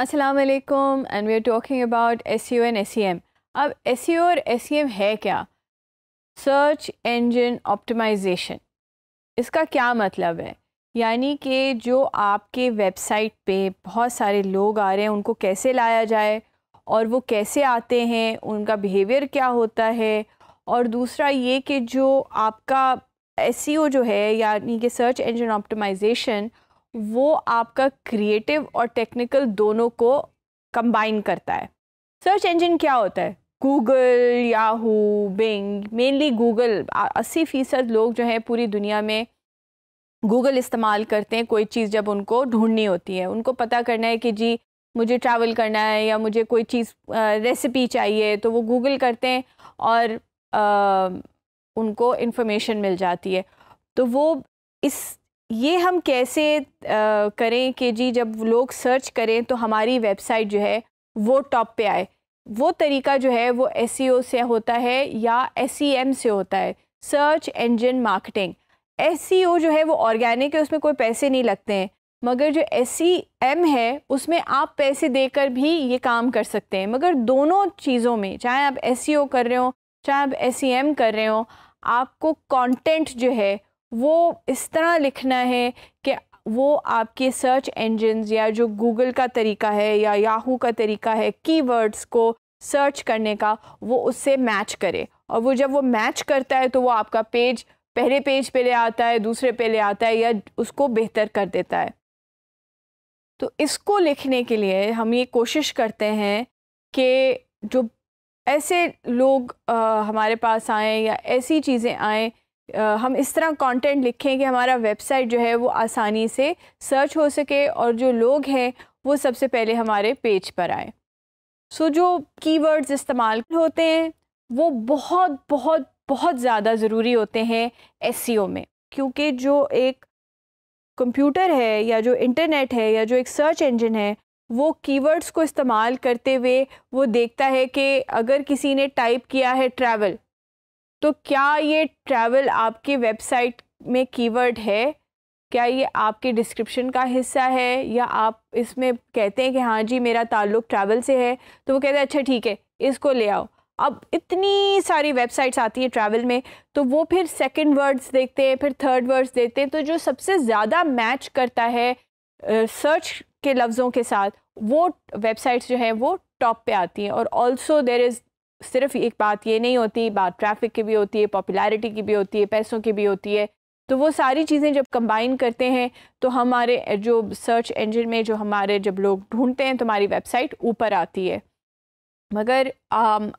असलकम and we are talking about S U and S अब S e और S e है क्या सर्च इंजन ऑप्टिमाइजेशन इसका क्या मतलब है यानी कि जो आपके वेबसाइट पे बहुत सारे लोग आ रहे हैं उनको कैसे लाया जाए और वो कैसे आते हैं उनका बिहेवियर क्या होता है और दूसरा ये कि जो आपका एस e जो है यानी कि सर्च इंजन ऑप्टिमाइजेशन वो आपका क्रिएटिव और टेक्निकल दोनों को कंबाइन करता है सर्च इंजन क्या होता है Google Yahoo Bing mainly Google अस्सी फ़ीसद लोग जो हैं पूरी दुनिया में गूगल इस्तेमाल करते हैं कोई चीज़ जब उनको ढूंढनी होती है उनको पता करना है कि जी मुझे ट्रैवल करना है या मुझे कोई चीज़ रेसिपी चाहिए तो वो गूगल करते हैं और आ, उनको इन्फॉर्मेशन मिल जाती है तो वो इस ये हम कैसे आ, करें कि जी जब लोग सर्च करें तो हमारी वेबसाइट जो है वो टॉप पे आए वो तरीका जो है वो एस e से होता है या एस e से होता है सर्च इंजन मार्केटिंग एस जो है वो ऑर्गेनिक है उसमें कोई पैसे नहीं लगते हैं मगर जो एस e है उसमें आप पैसे देकर भी ये काम कर सकते हैं मगर दोनों चीज़ों में चाहे आप एस कर रहे हो चाहे आप एस कर रहे हो आपको कंटेंट जो है वो इस तरह लिखना है कि वो आपके सर्च इंजन्स या जो गूगल का तरीका है या याहू का तरीका है कीवर्ड्स को सर्च करने का वो उससे मैच करे और वो जब वो मैच करता है तो वो आपका पेज पहले पेज पे ले आता है दूसरे पे ले आता है या उसको बेहतर कर देता है तो इसको लिखने के लिए हम ये कोशिश करते हैं कि जो ऐसे लोग आ, हमारे पास आएँ या ऐसी चीज़ें आएँ हम इस तरह कंटेंट लिखें कि हमारा वेबसाइट जो है वो आसानी से सर्च हो सके और जो लोग हैं वो सबसे पहले हमारे पेज पर आए सो so, जो कीवर्ड्स इस्तेमाल होते हैं वो बहुत बहुत बहुत ज़्यादा ज़रूरी होते हैं एस e में क्योंकि जो एक कंप्यूटर है या जो इंटरनेट है या जो एक सर्च इंजन है वो कीवर्ड्स को इस्तेमाल करते हुए वो देखता है कि अगर किसी ने टाइप किया है ट्रैवल तो क्या ये ट्रैवल आपकी वेबसाइट में कीवर्ड है क्या ये आपके डिस्क्रिप्शन का हिस्सा है या आप इसमें कहते हैं कि हाँ जी मेरा ताल्लुक ट्रैवल से है तो वो कहते हैं अच्छा ठीक है इसको ले आओ अब इतनी सारी वेबसाइट्स आती है ट्रैवल में तो वो फिर सेकंड वर्ड्स देखते हैं फिर थर्ड वर्ड्स देखते हैं तो जो सबसे ज़्यादा मैच करता है सर्च के लफ्ज़ों के साथ वो वेबसाइट्स जो हैं वो टॉप पे आती हैं और ऑल्सो देर इज़ सिर्फ एक बात ये नहीं होती बात ट्रैफिक की भी होती है पॉपुलैरिटी की भी होती है पैसों की भी होती है तो वो सारी चीज़ें जब कंबाइन करते हैं तो हमारे जो सर्च इंजन में जो हमारे जब लोग ढूंढते हैं तो हमारी वेबसाइट ऊपर आती है मगर आम,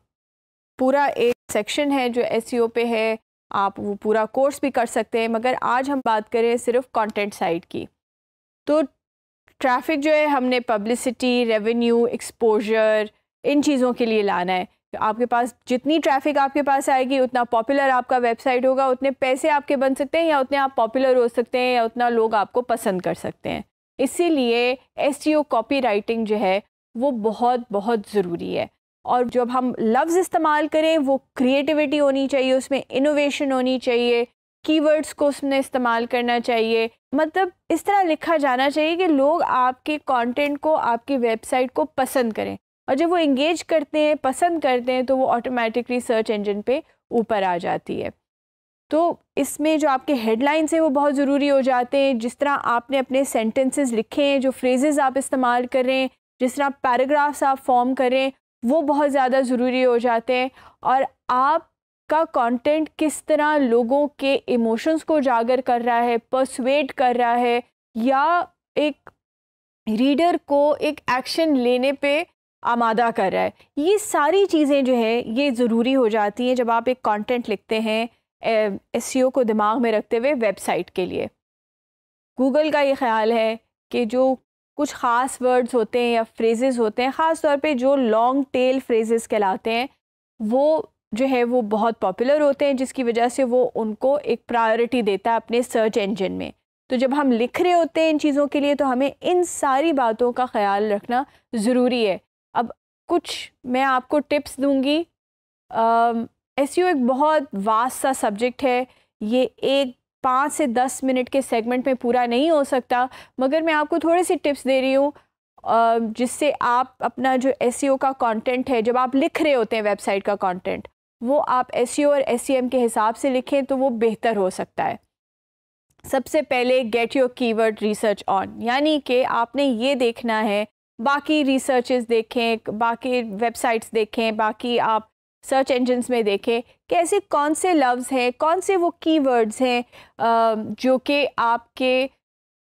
पूरा एक सेक्शन है जो एस e पे है आप वो पूरा कोर्स भी कर सकते हैं मगर आज हम बात करें सिर्फ कंटेंट साइड की तो ट्रैफिक जो है हमने पब्लिसिटी रेवेन्यू एक्सपोजर इन चीज़ों के लिए लाना है आपके पास जितनी ट्रैफिक आपके पास आएगी उतना पॉपुलर आपका वेबसाइट होगा उतने पैसे आपके बन सकते हैं या उतने आप पॉपुलर हो सकते हैं या उतना लोग आपको पसंद कर सकते हैं इसीलिए एस टी कॉपी राइटिंग जो है वो बहुत बहुत ज़रूरी है और जब हम लफ्ज़ इस्तेमाल करें वो क्रिएटिविटी होनी चाहिए उसमें इनोवेशन होनी चाहिए कीवर्ड्स को उसमें इस्तेमाल करना चाहिए मतलब इस तरह लिखा जाना चाहिए कि लोग आपके कंटेंट को आपकी वेबसाइट को पसंद करें और जब वो इंगेज करते हैं पसंद करते हैं तो वो ऑटोमेटिकली सर्च इंजन पे ऊपर आ जाती है तो इसमें जो आपके हेडलाइंस हैं वो बहुत ज़रूरी हो जाते हैं जिस तरह आपने अपने सेंटेंसेस लिखे हैं जो फ्रेजेस आप इस्तेमाल कर रहे हैं जिस तरह पैराग्राफ्स आप फॉर्म करें वो बहुत ज़्यादा ज़रूरी हो जाते हैं और आपका कंटेंट किस तरह लोगों के इमोशंस को जागर कर रहा है परसवेट कर रहा है या एक रीडर को एक एक्शन लेने पे आमादा कर रहा है ये सारी चीज़ें जो है ये ज़रूरी हो जाती हैं जब आप एक कंटेंट लिखते हैं एस e को दिमाग में रखते हुए वेबसाइट के लिए गूगल का ये ख्याल है कि जो कुछ ख़ास वर्ड्स होते हैं या फ्रेजेस होते हैं ख़ास तौर पे जो लॉन्ग टेल फ्रेजेस कहलाते हैं वो जो है वो बहुत पॉपुलर होते हैं जिसकी वजह से वो उनको एक प्रायोरिटी देता है अपने सर्च इंजन में तो जब हम लिख रहे होते हैं इन चीज़ों के लिए तो हमें इन सारी बातों का ख्याल रखना ज़रूरी है अब कुछ मैं आपको टिप्स दूंगी एस एक बहुत वास्ट सा सब्जेक्ट है ये एक पाँच से दस मिनट के सेगमेंट में पूरा नहीं हो सकता मगर मैं आपको थोड़े से टिप्स दे रही हूँ जिससे आप अपना जो एस का कंटेंट है जब आप लिख रहे होते हैं वेबसाइट का कंटेंट वो आप एस और एस e के हिसाब से लिखें तो वो बेहतर हो सकता है सबसे पहले get your keyword research on यानी कि आपने ये देखना है बाकी रिसर्चेस देखें बाकी वेबसाइट्स देखें बाकी आप सर्च इंजन्स में देखें कि ऐसे कौन से लफ्ज़ हैं कौन से वो कीवर्ड्स हैं जो कि आपके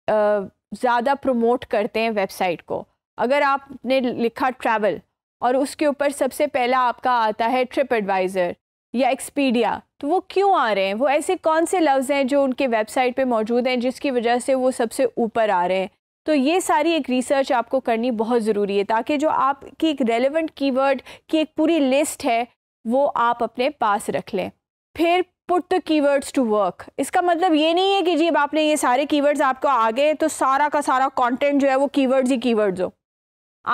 ज़्यादा प्रमोट करते हैं वेबसाइट को अगर आपने लिखा ट्रैवल और उसके ऊपर सबसे पहला आपका आता है ट्रिप एडवाइज़र या एक्सपीडिया तो वो क्यों आ रहे हैं वो ऐसे कौन से लफ्ज़ हैं जो उनके वेबसाइट पे मौजूद हैं जिसकी वजह से वो सबसे ऊपर आ रहे हैं तो ये सारी एक रिसर्च आपको करनी बहुत ज़रूरी है ताकि जो आपकी एक रेलिवेंट कीवर्ड की एक पूरी लिस्ट है वो आप अपने पास रख लें फिर put the keywords to work इसका मतलब ये नहीं है कि जी अब आपने ये सारे कीवर्ड्स आपको आ गए तो सारा का सारा कंटेंट जो है वो कीवर्ड्स ही कीवर्ड्स हो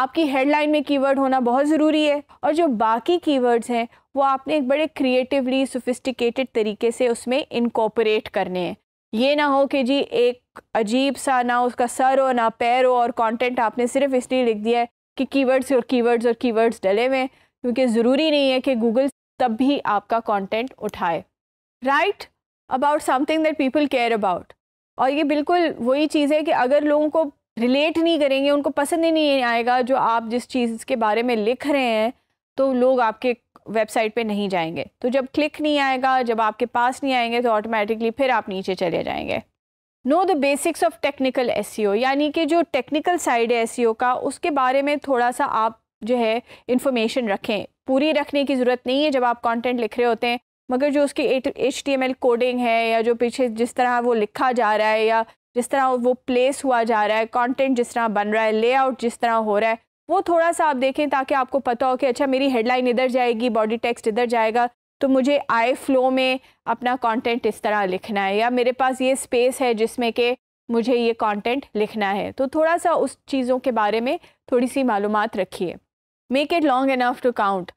आपकी हेडलाइन में कीवर्ड होना बहुत ज़रूरी है और जो बाकी कीवर्ड्स हैं वो आपने एक बड़े क्रिएटिवली सोफिस्टिकेटेड तरीके से उसमें इनकॉपरेट करने हैं ये ना हो कि जी एक अजीब सा ना उसका सर हो ना पैर हो और कंटेंट आपने सिर्फ इसलिए लिख दिया है कि कीवर्ड्स और कीवर्ड्स और कीवर्ड्स डले हुए हैं क्योंकि ज़रूरी नहीं है कि गूगल तब भी आपका कंटेंट उठाए write about something that people care about और ये बिल्कुल वही चीज़ है कि अगर लोगों को रिलेट नहीं करेंगे उनको पसंद ही नहीं आएगा जो आप जिस चीज़ के बारे में लिख रहे हैं तो लोग आपके वेबसाइट पे नहीं जाएंगे तो जब क्लिक नहीं आएगा जब आपके पास नहीं आएंगे तो ऑटोमेटिकली फिर आप नीचे चले जाएंगे know the basics of technical S यानी कि जो टेक्निकल साइड है एस e का उसके बारे में थोड़ा सा आप जो है इन्फॉर्मेशन रखें पूरी रखने की ज़रूरत नहीं है जब आप कंटेंट लिख रहे होते हैं मगर जो उसकी H T M L coding है या जो पीछे जिस तरह वो लिखा जा रहा है या जिस तरह वो प्लेस हुआ जा रहा है कंटेंट जिस तरह बन रहा है लेआउट जिस तरह हो रहा है वो थोड़ा सा आप देखें ताकि आपको पता हो कि अच्छा मेरी हेडलाइन इधर जाएगी बॉडी टेक्स्ट इधर जाएगा तो मुझे आई फ्लो में अपना कंटेंट इस तरह लिखना है या मेरे पास ये स्पेस है जिसमें कि मुझे ये कंटेंट लिखना है तो थोड़ा सा उस चीज़ों के बारे में थोड़ी सी मालूम रखिए make it long enough to count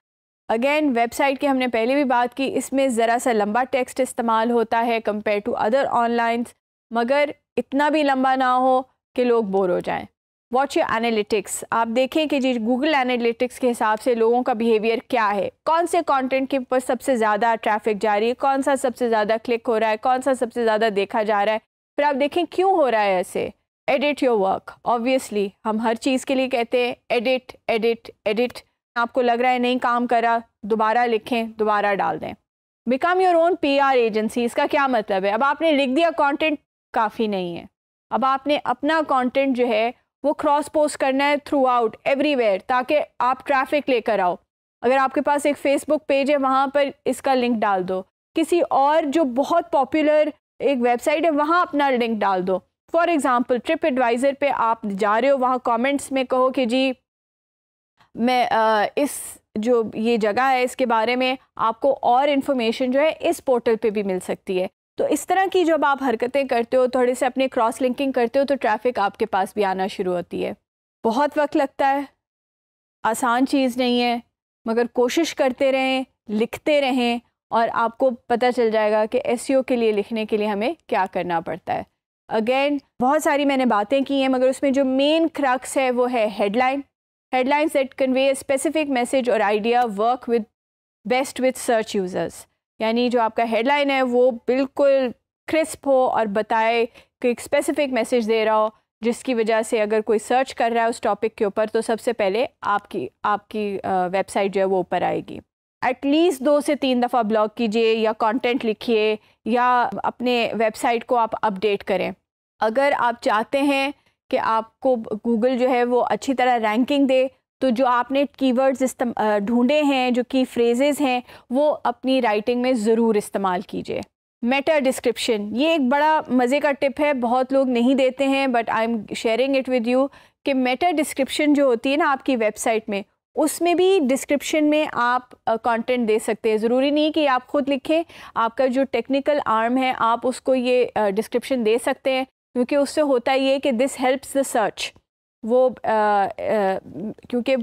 again website की हमने पहले भी बात की इसमें ज़रा सा लंबा टेक्स्ट इस्तेमाल होता है कंपेयर टू अदर ऑनलाइन मगर इतना भी लंबा ना हो कि लोग बोर हो जाएँ वॉच योर एनालिटिक्स आप देखें कि जी गूगल एनालिटिक्स के हिसाब से लोगों का बिहेवियर क्या है कौन से कंटेंट के ऊपर सबसे ज़्यादा ट्रैफिक जा रही है कौन सा सबसे ज़्यादा क्लिक हो रहा है कौन सा सबसे ज़्यादा देखा जा रहा है फिर आप देखें क्यों हो रहा है ऐसे एडिट योर वर्क ऑब्वियसली हम हर चीज़ के लिए कहते हैं एडिट एडिट एडिट आपको लग रहा है नहीं काम करा दोबारा लिखें दोबारा डाल दें become your own P R agency इसका क्या मतलब है अब आपने लिख दिया कॉन्टेंट काफ़ी नहीं है अब आपने अपना कॉन्टेंट जो है वो क्रॉस पोस्ट करना है थ्रू आउट एवरीवेयर ताकि आप ट्रैफिक लेकर आओ अगर आपके पास एक फेसबुक पेज है वहाँ पर इसका लिंक डाल दो किसी और जो बहुत पॉपुलर एक वेबसाइट है वहाँ अपना लिंक डाल दो फॉर एग्ज़ाम्पल ट्रिप एडवाइज़र पे आप जा रहे हो वहाँ कमेंट्स में कहो कि जी मैं आ, इस जो ये जगह है इसके बारे में आपको और इन्फॉर्मेशन जो है इस पोर्टल पे भी मिल सकती है तो इस तरह की जब आप हरकतें करते हो थोड़े से अपने क्रॉस लिंकिंग करते हो तो ट्रैफिक आपके पास भी आना शुरू होती है बहुत वक्त लगता है आसान चीज़ नहीं है मगर कोशिश करते रहें लिखते रहें और आपको पता चल जाएगा कि एस e के लिए लिखने के लिए हमें क्या करना पड़ता है अगेन बहुत सारी मैंने बातें की हैं मगर उसमें जो मेन क्रक्स है वो है headline headlines that convey specific message और idea work with best with search users यानी जो आपका हेडलाइन है वो बिल्कुल क्रिस्प हो और बताए कि एक स्पेसिफिक मैसेज दे रहा हो जिसकी वजह से अगर कोई सर्च कर रहा है उस टॉपिक के ऊपर तो सबसे पहले आपकी आपकी वेबसाइट जो है वो ऊपर आएगी एटलीस्ट दो से तीन दफ़ा ब्लॉग कीजिए या कंटेंट लिखिए या अपने वेबसाइट को आप अपडेट करें अगर आप चाहते हैं कि आपको गूगल जो है वो अच्छी तरह रैंकिंग दे तो जो आपने कीवर्ड्स ढूंढे हैं जो की फ्रेजेस हैं वो अपनी राइटिंग में ज़रूर इस्तेमाल कीजिए मेटा डिस्क्रिप्शन ये एक बड़ा मज़े का टिप है बहुत लोग नहीं देते हैं but I am sharing it with you कि मेटा डिस्क्रिप्शन जो होती है ना आपकी वेबसाइट में उसमें भी डिस्क्रिप्शन में आप कंटेंट दे सकते हैं ज़रूरी नहीं कि आप ख़ुद लिखें आपका जो टेक्निकल आर्म है आप उसको ये डिस्क्रिप्शन दे सकते हैं क्योंकि उससे होता ये कि दिस हेल्प्स द सर्च वो क्योंकि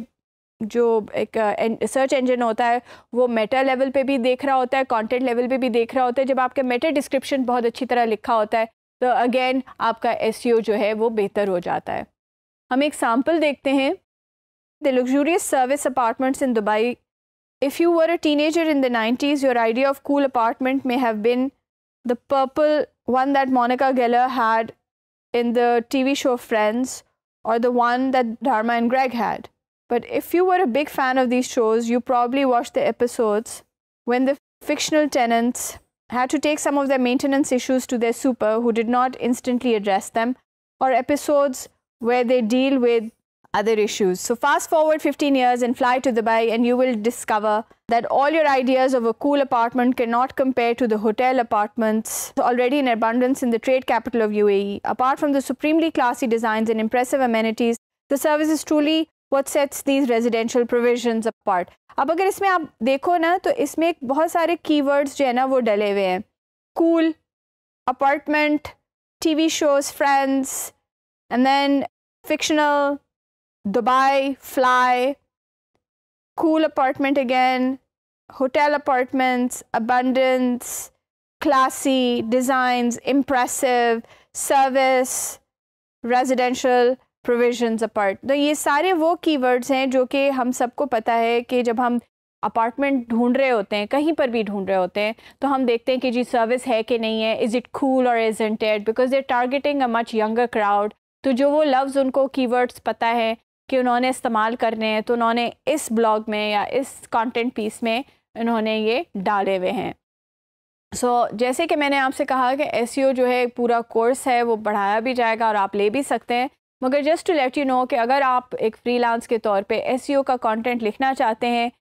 जो एक सर्च इंजन होता है वो मेटा लेवल पे भी देख रहा होता है कंटेंट लेवल पे भी देख रहा होता है जब आपके मेटा डिस्क्रिप्शन बहुत अच्छी तरह लिखा होता है तो अगेन आपका एस e जो है वो बेहतर हो जाता है हम एक सैम्पल देखते हैं the luxurious service apartments in Dubai if you were a teenager in the nineties your idea of cool apartment may have been the purple one that Monica Geller had in the T V show Friends or the one that Dharma and Greg had. But if you were a big fan of these shows, you probably watched the episodes when the fictional tenants had to take some of their maintenance issues to their super who did not instantly address them, or episodes where they deal with other issues. So fast forward 15 years and fly to Dubai and you will discover that all your ideas of a cool apartment cannot compare to the hotel apartments already in abundance in the trade capital of UAE. Apart from the supremely classy designs and impressive amenities, the service is truly what sets these residential provisions apart. अब अगर इसमें आप देखो ना तो इसमें बहुत सारे keywords जो है वो हुए हैं cool, apartment, TV shows, friends, and then fictional, Dubai, fly, cool apartment again, hotel apartments, abundance, classy, designs, impressive, service, residential, provisions apart. तो ये सारे वो वर्ड्स हैं जो कि हम सबको पता है कि जब हम अपार्टमेंट ढूंढ रहे होते हैं कहीं पर भी ढूंढ रहे होते हैं तो हम देखते हैं कि जी सर्विस है कि नहीं है इज़ इट कूल और is intended because because they're targeting a much younger crowd तो जो वो लफ्ज़ उनको कीवर्ड्स पता है कि उन्होंने इस्तेमाल करने हैं तो उन्होंने इस ब्लॉग में या इस कंटेंट पीस में इन्होंने ये डाले हुए हैं सो so, जैसे कि मैंने आपसे कहा कि एस e जो है पूरा कोर्स है वो बढ़ाया भी जाएगा और आप ले भी सकते हैं मगर just to let you know कि अगर आप एक फ्रीलांस के तौर पे एस e का कंटेंट लिखना चाहते हैं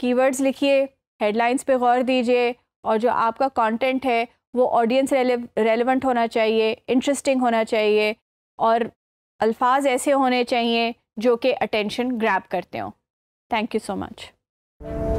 कीवर्ड्स लिखिए हेडलाइंस पे गौर दीजिए और जो आपका कंटेंट है वो ऑडियंस रेलिवेंट होना चाहिए इंटरेस्टिंग होना चाहिए और अल्फाज ऐसे होने चाहिए जो कि अटेंशन ग्रैब करते हो थैंक यू सो मच